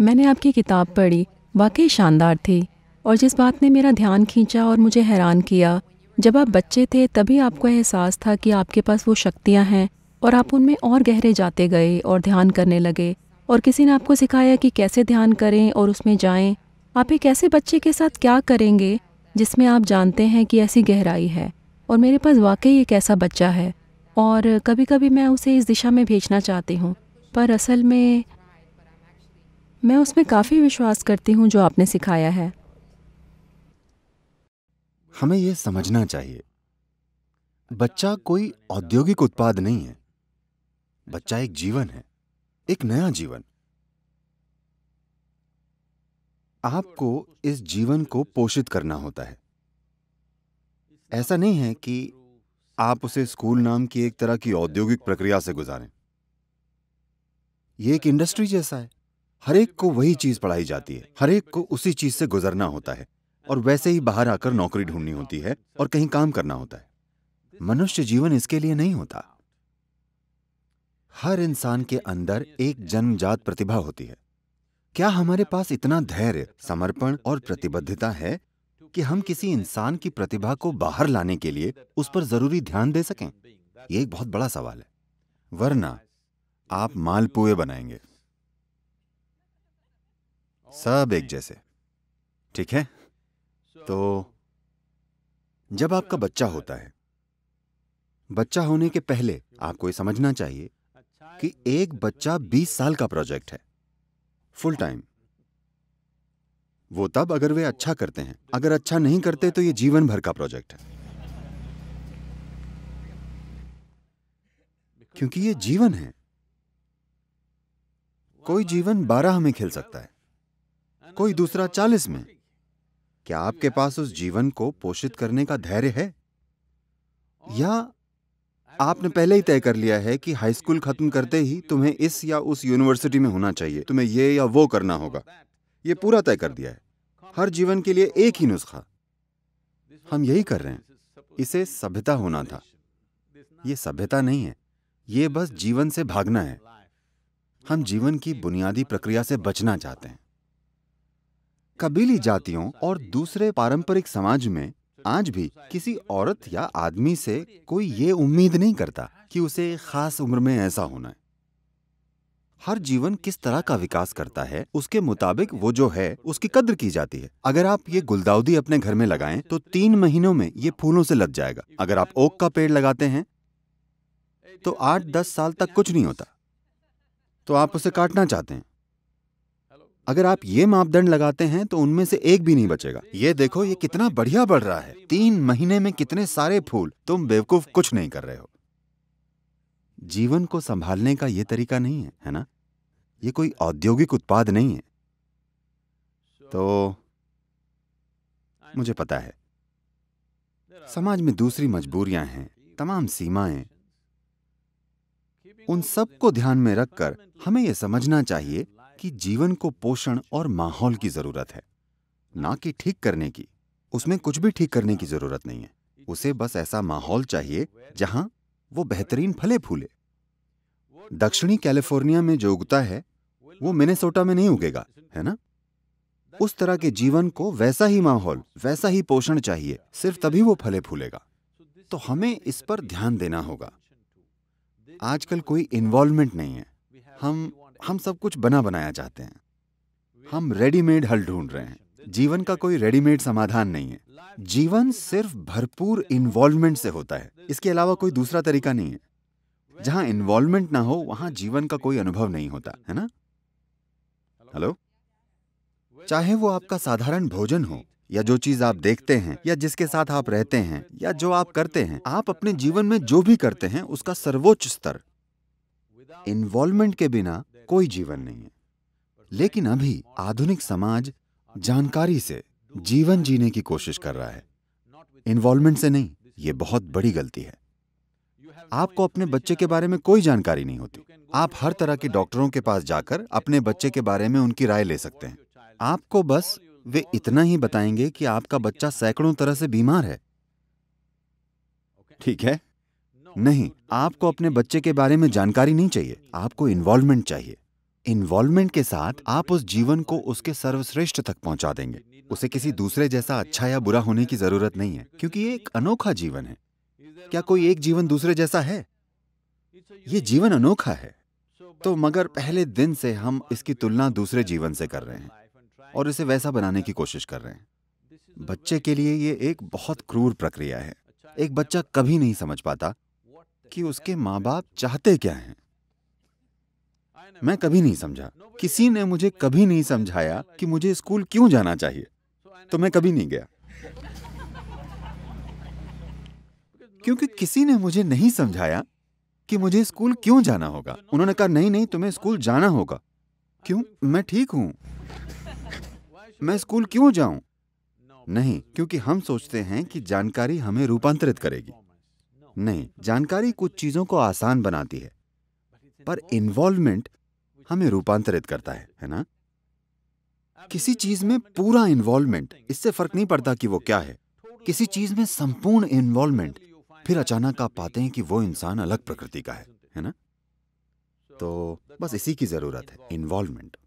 मैंने आपकी किताब पढ़ी वाकई शानदार थी और जिस बात ने मेरा ध्यान खींचा और मुझे हैरान किया जब आप बच्चे थे तभी आपको एहसास था कि आपके पास वो शक्तियाँ हैं और आप उनमें और गहरे जाते गए और ध्यान करने लगे और किसी ने आपको सिखाया कि कैसे ध्यान करें और उसमें जाएं आप एक ऐसे बच्चे के साथ क्या करेंगे जिसमें आप जानते हैं कि ऐसी गहराई है और मेरे पास वाकई एक ऐसा बच्चा है और कभी कभी मैं उसे इस दिशा में भेजना चाहती हूँ पर असल में मैं उसमें काफ़ी विश्वास करती हूँ जो आपने सिखाया है हमें यह समझना चाहिए बच्चा कोई औद्योगिक उत्पाद नहीं है बच्चा एक जीवन है एक नया जीवन आपको इस जीवन को पोषित करना होता है ऐसा नहीं है कि आप उसे स्कूल नाम की एक तरह की औद्योगिक प्रक्रिया से गुजारें यह एक इंडस्ट्री जैसा है हरेक को वही चीज पढ़ाई जाती है हरेक को उसी चीज से गुजरना होता है और वैसे ही बाहर आकर नौकरी ढूंढनी होती है और कहीं काम करना होता है मनुष्य जीवन इसके लिए नहीं होता हर इंसान के अंदर एक जन्मजात प्रतिभा होती है क्या हमारे पास इतना धैर्य समर्पण और प्रतिबद्धता है कि हम किसी इंसान की प्रतिभा को बाहर लाने के लिए उस पर जरूरी ध्यान दे सकें यह एक बहुत बड़ा सवाल है वरना आप मालपुए बनाएंगे सब एक जैसे ठीक है तो जब आपका बच्चा होता है बच्चा होने के पहले आपको ये समझना चाहिए कि एक बच्चा 20 साल का प्रोजेक्ट है फुल टाइम वो तब अगर वे अच्छा करते हैं अगर अच्छा नहीं करते तो ये जीवन भर का प्रोजेक्ट है क्योंकि ये जीवन है कोई जीवन बारह में खेल सकता है कोई दूसरा चालीस में क्या आपके पास उस जीवन को पोषित करने का धैर्य है या आपने पहले ही तय कर लिया है कि हाई स्कूल खत्म करते ही तुम्हें इस या उस यूनिवर्सिटी में होना चाहिए तुम्हें ये या वो करना होगा ये पूरा तय कर दिया है हर जीवन के लिए एक ही नुस्खा हम यही कर रहे हैं इसे सभ्यता होना था ये सभ्यता नहीं है ये बस जीवन से भागना है हम जीवन की बुनियादी प्रक्रिया से बचना चाहते हैं कबीली जातियों और दूसरे पारंपरिक समाज में आज भी किसी औरत या आदमी से कोई ये उम्मीद नहीं करता कि उसे खास उम्र में ऐसा होना है हर जीवन किस तरह का विकास करता है उसके मुताबिक वो जो है उसकी कद्र की जाती है अगर आप ये गुलदाउदी अपने घर में लगाएं तो तीन महीनों में ये फूलों से लग जाएगा अगर आप ओक का पेड़ लगाते हैं तो आठ दस साल तक कुछ नहीं होता तो आप उसे काटना चाहते हैं अगर आप ये मापदंड लगाते हैं तो उनमें से एक भी नहीं बचेगा ये देखो ये कितना बढ़िया बढ़ रहा है तीन महीने में कितने सारे फूल तुम बेवकूफ कुछ नहीं कर रहे हो जीवन को संभालने का ये तरीका नहीं है है ना ये कोई औद्योगिक उत्पाद नहीं है तो मुझे पता है समाज में दूसरी मजबूरियां हैं तमाम सीमाएं उन सब को ध्यान में रखकर हमें यह समझना चाहिए कि जीवन को पोषण और माहौल की जरूरत है ना कि ठीक करने की उसमें कुछ भी ठीक करने की जरूरत नहीं है उसे बस ऐसा माहौल चाहिए जहां वो बेहतरीन फले फूले दक्षिणी कैलिफोर्निया में जो उगता है वो मिनेसोटा में नहीं उगेगा है ना उस तरह के जीवन को वैसा ही माहौल वैसा ही पोषण चाहिए सिर्फ तभी वो फले फूलेगा तो हमें इस पर ध्यान देना होगा आजकल कोई इन्वॉल्वमेंट नहीं है हम हम सब कुछ बना बनाया चाहते हैं हम रेडीमेड हल ढूंढ रहे हैं जीवन का कोई रेडीमेड समाधान नहीं है जीवन सिर्फ भरपूर इन्वॉल्वमेंट से होता है इसके अलावा कोई दूसरा तरीका नहीं है जहां इन्वॉल्वमेंट ना हो वहां जीवन का कोई अनुभव नहीं होता है ना हेलो चाहे वो आपका साधारण भोजन हो या जो चीज आप देखते हैं या जिसके साथ आप रहते हैं या जो आप करते हैं आप अपने जीवन में जो भी करते हैं उसका सर्वोच्च स्तर इन्वॉल्वमेंट के बिना कोई जीवन नहीं है लेकिन अभी आधुनिक समाज जानकारी से जीवन जीने की कोशिश कर रहा है इन्वॉल्वमेंट से नहीं ये बहुत बड़ी गलती है आपको अपने बच्चे के बारे में कोई जानकारी नहीं होती आप हर तरह के डॉक्टरों के पास जाकर अपने बच्चे के बारे में उनकी राय ले सकते हैं आपको बस वे इतना ही बताएंगे कि आपका बच्चा सैकड़ों तरह से बीमार है ठीक है नहीं आपको अपने बच्चे के बारे में जानकारी नहीं चाहिए आपको इन्वॉल्वमेंट चाहिए इन्वॉल्वमेंट के साथ आप उस जीवन को उसके सर्वश्रेष्ठ तक पहुंचा देंगे उसे किसी दूसरे जैसा अच्छा या बुरा होने की जरूरत नहीं है क्योंकि ये एक अनोखा जीवन है क्या कोई एक जीवन दूसरे जैसा है ये जीवन अनोखा है तो मगर पहले दिन से हम इसकी तुलना दूसरे जीवन से कर रहे हैं और इसे वैसा बनाने की कोशिश कर रहे हैं बच्चे के लिए ये एक बहुत क्रूर प्रक्रिया है एक बच्चा कभी नहीं समझ पाता कि उसके माँ बाप चाहते क्या हैं मैं कभी नहीं समझा किसी ने मुझे कभी नहीं समझाया कि मुझे स्कूल क्यों जाना चाहिए तो मैं कभी नहीं गया क्योंकि किसी ने मुझे नहीं समझाया कि मुझे स्कूल क्यों जाना होगा उन्होंने कहा नहीं नहीं तुम्हें स्कूल जाना होगा क्यों मैं ठीक हूं मैं स्कूल क्यों जाऊं नहीं क्योंकि हम सोचते हैं कि जानकारी हमें रूपांतरित करेगी नहीं जानकारी कुछ चीजों को आसान बनाती है पर इन्वॉल्वमेंट हमें रूपांतरित करता है है ना किसी चीज में पूरा इन्वॉल्वमेंट इससे फर्क नहीं पड़ता कि वो क्या है किसी चीज में संपूर्ण इन्वॉल्वमेंट फिर अचानक आप पाते हैं कि वो इंसान अलग प्रकृति का है है ना तो बस इसी की जरूरत है इन्वॉल्वमेंट